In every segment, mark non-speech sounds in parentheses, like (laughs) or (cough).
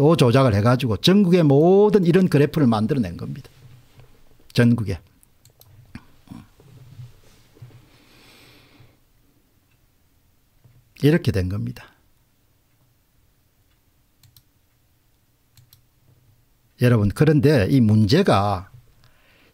또 조작을 해가지고 전국의 모든 이런 그래프를 만들어낸 겁니다. 전국에. 음. 이렇게 된 겁니다. 여러분 그런데 이 문제가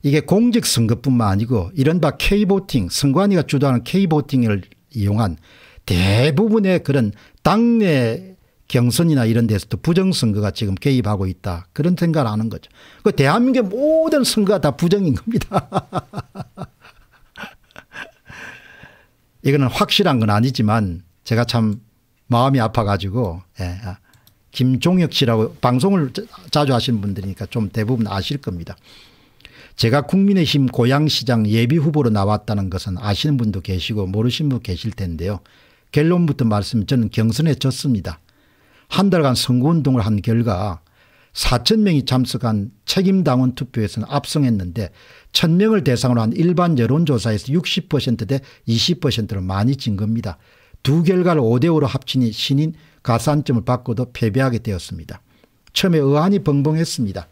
이게 공직선거뿐만 아니고 이른바 K보팅 선관위가 주도하는 K보팅을 이용한 대부분의 그런 당내 경선이나 이런 데서도 부정선거가 지금 개입하고 있다. 그런 생각을 하는 거죠. 그 대한민국의 모든 선거가 다 부정인 겁니다. (laughs) 이거는 확실한 건 아니지만 제가 참 마음이 아파가지고 예. 아, 김종혁 씨라고 방송을 자주 하시는 분들이니까 좀 대부분 아실 겁니다. 제가 국민의힘 고향시장 예비후보로 나왔다는 것은 아시는 분도 계시고 모르시는분도 계실 텐데요. 결론부터 말씀 저는 경선에 졌습니다. 한 달간 선거운동을 한 결과 4천 명이 참석한 책임당원 투표에서는 압승했는데 1천 명을 대상으로 한 일반 여론조사에서 60%대 20%로 많이 진 겁니다. 두 결과를 5대5로 합치니 신인 가산점을 받고도 패배하게 되었습니다. 처음에 의안이 벙벙했습니다.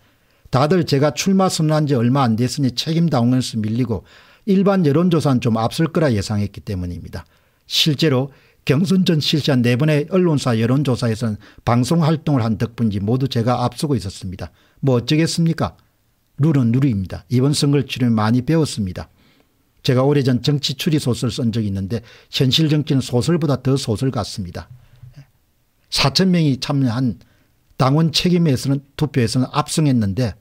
다들 제가 출마 선언한 지 얼마 안 됐으니 책임당원에서 밀리고 일반 여론조사는 좀 앞설 거라 예상했기 때문입니다. 실제로 경선 전 실시한 네 번의 언론사 여론조사에서는 방송활동을 한 덕분인지 모두 제가 앞서고 있었습니다. 뭐 어쩌겠습니까? 룰은 룰입니다. 이번 선거를 치르면 많이 배웠습니다. 제가 오래전 정치 추리 소설 쓴 적이 있는데 현실 정치는 소설보다 더 소설 같습니다. 4천 명이 참여한 당원 책임에서는 투표에서는 압승했는데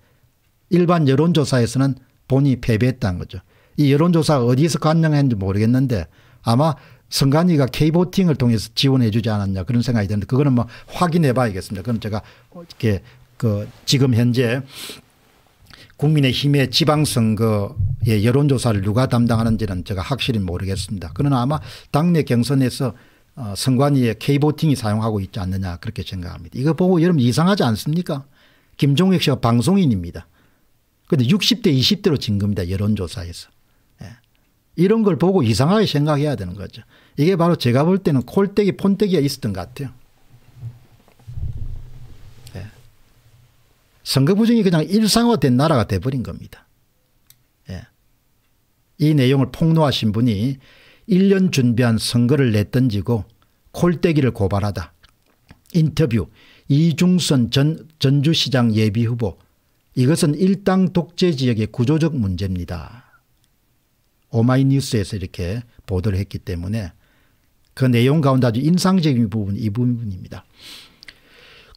일반 여론조사에서는 본이 패배했다는 거죠. 이 여론조사가 어디서 관영했는지 모르겠는데 아마 성관이가 K보팅을 통해서 지원해 주지 않았냐 그런 생각이 드는데 그거는 뭐 확인해 봐야겠습니다. 그건 제가 이렇게 그 지금 현재 국민의힘의 지방선거의 여론조사를 누가 담당하는지는 제가 확실히 모르겠습니다. 그러나 아마 당내 경선에서 어 선관위의 K보팅이 사용하고 있지 않느냐 그렇게 생각합니다. 이거 보고 여러분 이상하지 않습니까? 김종익 씨가 방송인입니다. 그런데 60대 20대로 진 겁니다. 여론조사에서. 이런 걸 보고 이상하게 생각해야 되는 거죠. 이게 바로 제가 볼 때는 콜떼기, 폰떼기가 있었던 것 같아요. 예. 선거 부정이 그냥 일상화된 나라가 돼버린 겁니다. 예. 이 내용을 폭로하신 분이 1년 준비한 선거를 내던지고 콜떼기를 고발하다. 인터뷰 이중선 전, 전주시장 예비후보 이것은 일당 독재 지역의 구조적 문제입니다. 오마이뉴스에서 이렇게 보도를 했기 때문에 그 내용 가운데 아주 인상적인 부분이 이 부분입니다.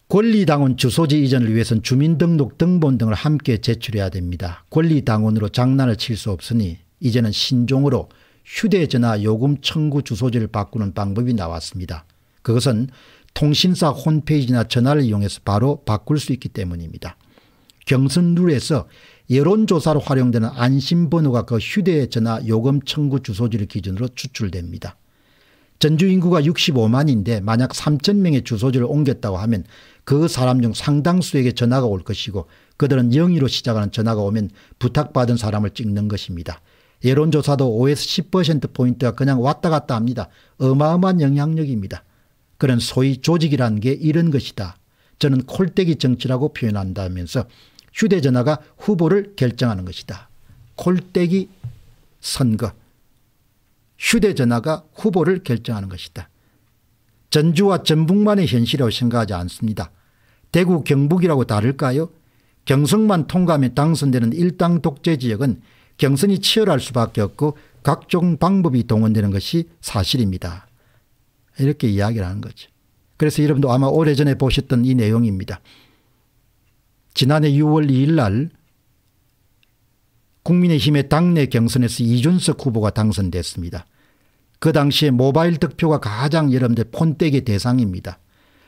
권리당원 주소지 이전을 위해선 주민등록 등본 등을 함께 제출해야 됩니다. 권리당원으로 장난을 칠 수 없으니 이제는 신종으로 휴대전화 요금 청구 주소지를 바꾸는 방법이 나왔습니다. 그것은 통신사 홈페이지나 전화를 이용해서 바로 바꿀 수 있기 때문입니다. 경선룰에서 여론조사로 활용되는 안심번호가 그 휴대전화 요금 청구 주소지를 기준으로 추출됩니다. 전주 인구가 65만인데 만약 3천 명의 주소지를 옮겼다고 하면 그 사람 중 상당수에게 전화가 올 것이고 그들은 영위로 시작하는 전화가 오면 부탁받은 사람을 찍는 것입니다. 여론조사도 5에서 10%포인트가 그냥 왔다 갔다 합니다. 어마어마한 영향력입니다. 그런 소위 조직이라는 게 이런 것이다. 저는 콜대기 정치라고 표현한다면서 휴대전화가 후보를 결정하는 것이다. 골대기 선거. 휴대전화가 후보를 결정하는 것이다. 전주와 전북만의 현실이라고 생각하지 않습니다. 대구 경북이라고 다를까요? 경성만 통과하면 당선되는 일당 독재 지역은 경선이 치열할 수밖에 없고 각종 방법이 동원되는 것이 사실입니다. 이렇게 이야기를 하는 거죠. 그래서 여러분도 아마 오래전에 보셨던 이 내용입니다. 지난해 6월 2일 날 국민의힘의 당내 경선에서 이준석 후보가 당선됐습니다. 그 당시에 모바일 득표가 가장 여러분들 폰떼기 대상입니다.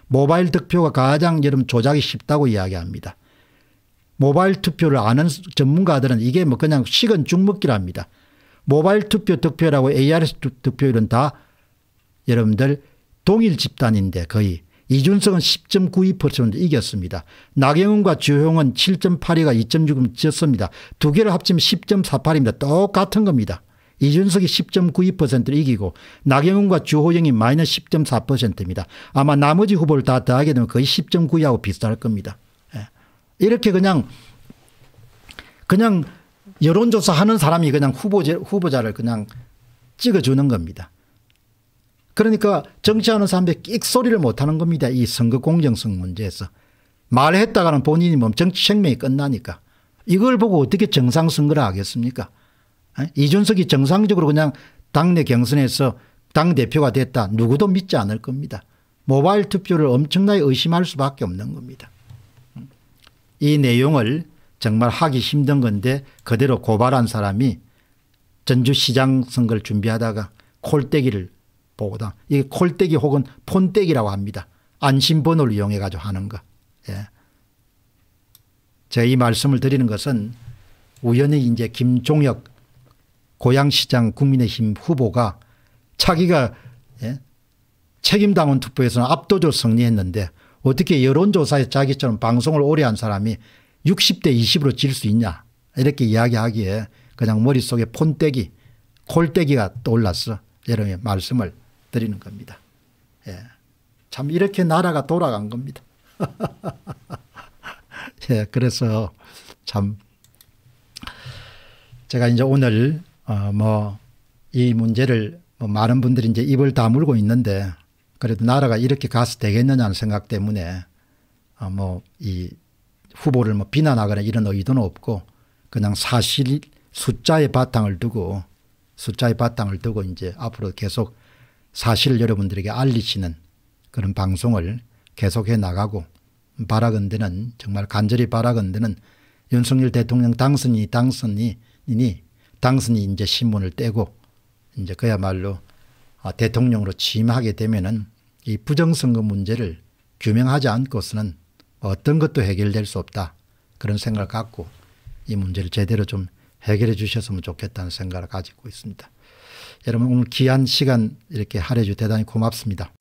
모바일 득표가 가장 여러 조작이 쉽다고 이야기합니다. 모바일 투표를 아는 전문가들은 이게 뭐 그냥 식은 죽먹기랍니다. 모바일 투표 득표라고 ARS 득표율은 다 여러분들 동일 집단인데 거의 이준석은 10.92% 이겼습니다. 나경원과 주호영은 7.82가 2.6음 졌습니다. 두 개를 합치면 10.48입니다. 똑같은 겁니다. 이준석이 10.92%를 이기고 나경원과 주호영이 마이너스 10.4%입니다. 아마 나머지 후보를 다 더하게 되면 거의 10.92하고 비슷할 겁니다. 예. 이렇게 그냥 그냥 여론조사 하는 사람이 그냥 후보자, 후보자를 그냥 찍어주는 겁니다. 그러니까 정치하는 사람들이 끽 소리를 못하는 겁니다. 이 선거 공정성 문제에서. 말했다가는 본인이 뭐 정치 생명이 끝나니까. 이걸 보고 어떻게 정상 선거를 하겠습니까? 이준석이 정상적으로 그냥 당내 경선에서 당대표가 됐다. 누구도 믿지 않을 겁니다. 모바일 투표를 엄청나게 의심할 수밖에 없는 겁니다. 음. 이 내용을 정말 하기 힘든 건데 그대로 고발한 사람이 전주시장 선거를 준비하다가 콜대기를 보고당. 이게 콜떼기 혹은 폰떼기라고 합니다. 안심번호를 이용해 가지고 하는 거. 예. 제가 이 말씀을 드리는 것은 우연히 이제 김종혁 고양시장 국민의힘 후보가 차기가 예? 책임당원 투표에서는 압도적 승리했는데 어떻게 여론조사에 자기처럼 방송을 오래 한 사람이 60대 20으로 질 수 있냐 이렇게 이야기하기에 그냥 머릿속에 폰떼기 콜떼기가 떠올랐어 여러분의 말씀을 드리는 겁니다. 예. 참 이렇게 나라가 돌아간 겁니다. (laughs) 예, 그래서 참 제가 이제 오늘 어뭐이 문제를 뭐 많은 분들이 이제 입을 다물고 있는데 그래도 나라가 이렇게 가서 되겠느냐는 생각 때문에 어 뭐이 후보를 뭐 비난하거나 이런 의도는 없고 그냥 사실 숫자의 바탕을 두고 숫자의 바탕을 두고 이제 앞으로 계속 사실 여러분들에게 알리시는 그런 방송을 계속해 나가고 바라건대는 정말 간절히 바라건대는 윤석열 대통령 당선이 당선이 이니 당선이 이제 신문을 떼고 이제 그야말로 아, 대통령으로 취임하게 되면은 이 부정선거 문제를 규명하지 않고서는 어떤 것도 해결될 수 없다 그런 생각을 갖고 이 문제를 제대로 좀 해결해 주셨으면 좋겠다는 생각을 가지고 있습니다. 여러분 오늘 귀한 시간 이렇게 할애주 대단히 고맙습니다.